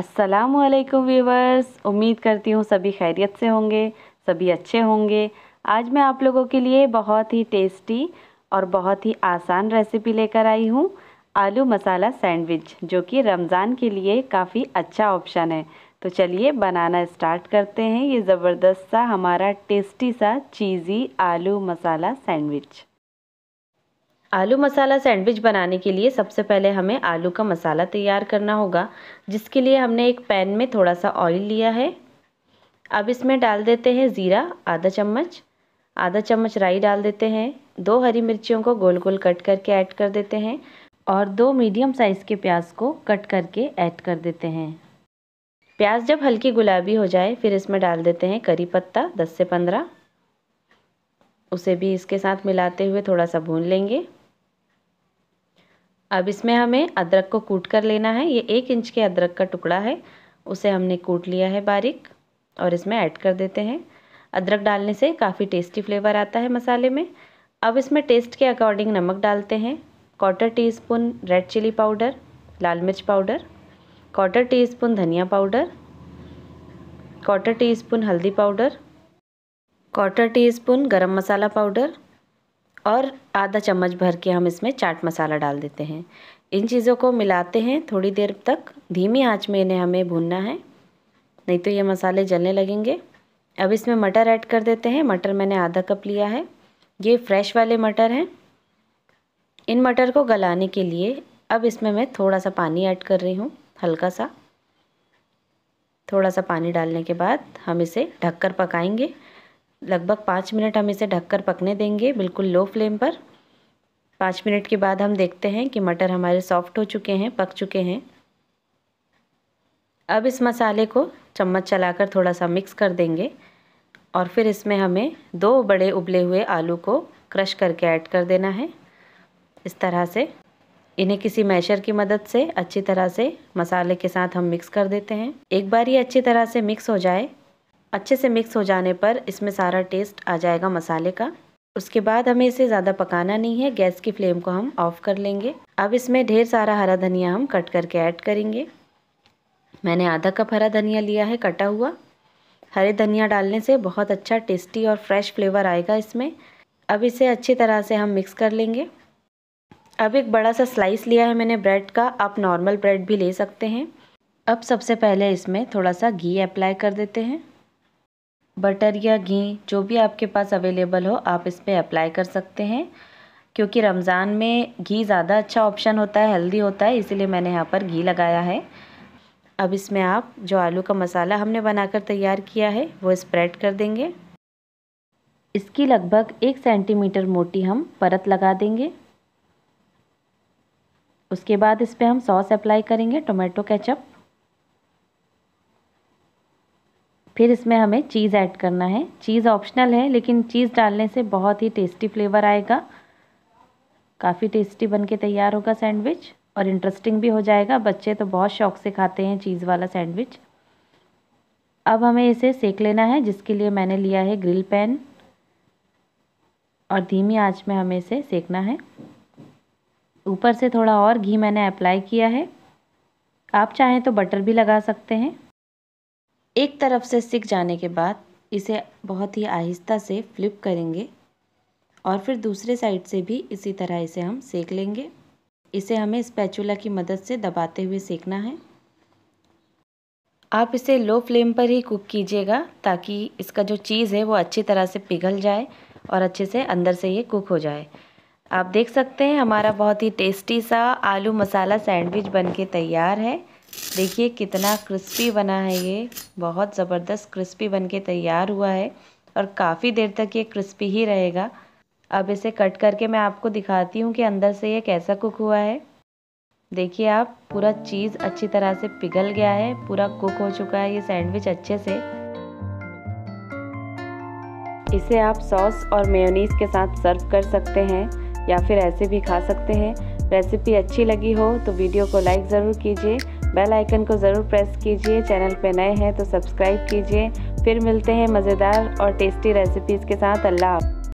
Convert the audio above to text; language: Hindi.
वालेकुम व्यूवर्स उम्मीद करती हूँ सभी खैरियत से होंगे सभी अच्छे होंगे आज मैं आप लोगों के लिए बहुत ही टेस्टी और बहुत ही आसान रेसिपी लेकर आई हूँ आलू मसाला सैंडविच जो कि रमज़ान के लिए काफ़ी अच्छा ऑप्शन है तो चलिए बनाना स्टार्ट करते हैं ये ज़बरदस्त सा हमारा टेस्टी सा चीज़ी आलू मसाला सैंडविच आलू मसाला सैंडविच बनाने के लिए सबसे पहले हमें आलू का मसाला तैयार करना होगा जिसके लिए हमने एक पैन में थोड़ा सा ऑयल लिया है अब इसमें डाल देते हैं ज़ीरा आधा चम्मच आधा चम्मच राई डाल देते हैं दो हरी मिर्चियों को गोल गोल कट करके ऐड कर देते हैं और दो मीडियम साइज़ के प्याज को कट करके ऐड कर देते हैं प्याज जब हल्की गुलाबी हो जाए फिर इसमें डाल देते हैं करी पत्ता दस से पंद्रह उसे भी इसके साथ मिलाते हुए थोड़ा सा भून लेंगे अब इसमें हमें अदरक को कूट कर लेना है ये एक इंच के अदरक का टुकड़ा है उसे हमने कूट लिया है बारीक और इसमें ऐड कर देते हैं अदरक डालने से काफ़ी टेस्टी फ्लेवर आता है मसाले में अब इसमें टेस्ट के अकॉर्डिंग नमक डालते हैं quarter teaspoon red chilli powder लाल मिर्च पाउडर क्वार्टर टी स्पून धनिया पाउडर क्वार्टर टी स्पून हल्दी powder quarter teaspoon garam masala powder और आधा चम्मच भर के हम इसमें चाट मसाला डाल देते हैं इन चीज़ों को मिलाते हैं थोड़ी देर तक धीमी आंच में इन्हें हमें भूनना है नहीं तो ये मसाले जलने लगेंगे अब इसमें मटर ऐड कर देते हैं मटर मैंने आधा कप लिया है ये फ्रेश वाले मटर हैं इन मटर को गलाने के लिए अब इसमें मैं थोड़ा सा पानी ऐड कर रही हूँ हल्का सा थोड़ा सा पानी डालने के बाद हम इसे ढककर पकाएंगे लगभग पाँच मिनट हम इसे ढककर पकने देंगे बिल्कुल लो फ्लेम पर पाँच मिनट के बाद हम देखते हैं कि मटर हमारे सॉफ्ट हो चुके हैं पक चुके हैं अब इस मसाले को चम्मच चलाकर थोड़ा सा मिक्स कर देंगे और फिर इसमें हमें दो बड़े उबले हुए आलू को क्रश करके ऐड कर देना है इस तरह से इन्हें किसी मैशर की मदद से अच्छी तरह से मसाले के साथ हम मिक्स कर देते हैं एक बार ये अच्छी तरह से मिक्स हो जाए अच्छे से मिक्स हो जाने पर इसमें सारा टेस्ट आ जाएगा मसाले का उसके बाद हमें इसे ज़्यादा पकाना नहीं है गैस की फ्लेम को हम ऑफ़ कर लेंगे अब इसमें ढेर सारा हरा धनिया हम कट करके ऐड करेंगे मैंने आधा कप हरा धनिया लिया है कटा हुआ हरे धनिया डालने से बहुत अच्छा टेस्टी और फ्रेश फ्लेवर आएगा इसमें अब इसे अच्छी तरह से हम मिक्स कर लेंगे अब एक बड़ा सा स्लाइस लिया है मैंने ब्रेड का आप नॉर्मल ब्रेड भी ले सकते हैं अब सबसे पहले इसमें थोड़ा सा घी अप्लाई कर देते हैं बटर या घी जो भी आपके पास अवेलेबल हो आप इस पर अप्लाई कर सकते हैं क्योंकि रमज़ान में घी ज़्यादा अच्छा ऑप्शन होता है हेल्दी होता है इसीलिए मैंने यहाँ पर घी लगाया है अब इसमें आप जो आलू का मसाला हमने बनाकर तैयार किया है वो स्प्रेड कर देंगे इसकी लगभग एक सेंटीमीटर मोटी हम परत लगा देंगे उसके बाद इस पर हम सॉस अप्लाई करेंगे टोमेटो केचप फिर इसमें हमें चीज़ ऐड करना है चीज़ ऑप्शनल है लेकिन चीज़ डालने से बहुत ही टेस्टी फ्लेवर आएगा काफ़ी टेस्टी बन के तैयार होगा सैंडविच और इंटरेस्टिंग भी हो जाएगा बच्चे तो बहुत शौक से खाते हैं चीज़ वाला सैंडविच अब हमें इसे सेक लेना है जिसके लिए मैंने लिया है ग्रिल पैन और धीमी आंच में हमें इसे सेकना है ऊपर से थोड़ा और घी मैंने अप्लाई किया है आप चाहें तो बटर भी लगा सकते हैं एक तरफ से सिक जाने के बाद इसे बहुत ही आहिस्ता से फ्लिप करेंगे और फिर दूसरे साइड से भी इसी तरह इसे हम सेक लेंगे इसे हमें स्पैचुला की मदद से दबाते हुए सेकना है आप इसे लो फ्लेम पर ही कुक कीजिएगा ताकि इसका जो चीज़ है वो अच्छी तरह से पिघल जाए और अच्छे से अंदर से ये कुक हो जाए आप देख सकते हैं हमारा बहुत ही टेस्टी सा आलू मसाला सैंडविच बनके तैयार है देखिए कितना क्रिस्पी बना है ये बहुत ज़बरदस्त क्रिस्पी बनके तैयार हुआ है और काफ़ी देर तक ये क्रिस्पी ही रहेगा अब इसे कट करके मैं आपको दिखाती हूँ कि अंदर से ये कैसा कुक हुआ है देखिए आप पूरा चीज़ अच्छी तरह से पिघल गया है पूरा कुक हो चुका है ये सैंडविच अच्छे से इसे आप सॉस और मेयोनीज के साथ सर्व कर सकते हैं या फिर ऐसे भी खा सकते हैं रेसिपी अच्छी लगी हो तो वीडियो को लाइक ज़रूर कीजिए बेल आइकन को ज़रूर प्रेस कीजिए चैनल पे नए हैं तो सब्सक्राइब कीजिए फिर मिलते हैं मज़ेदार और टेस्टी रेसिपीज़ के साथ अल्लाह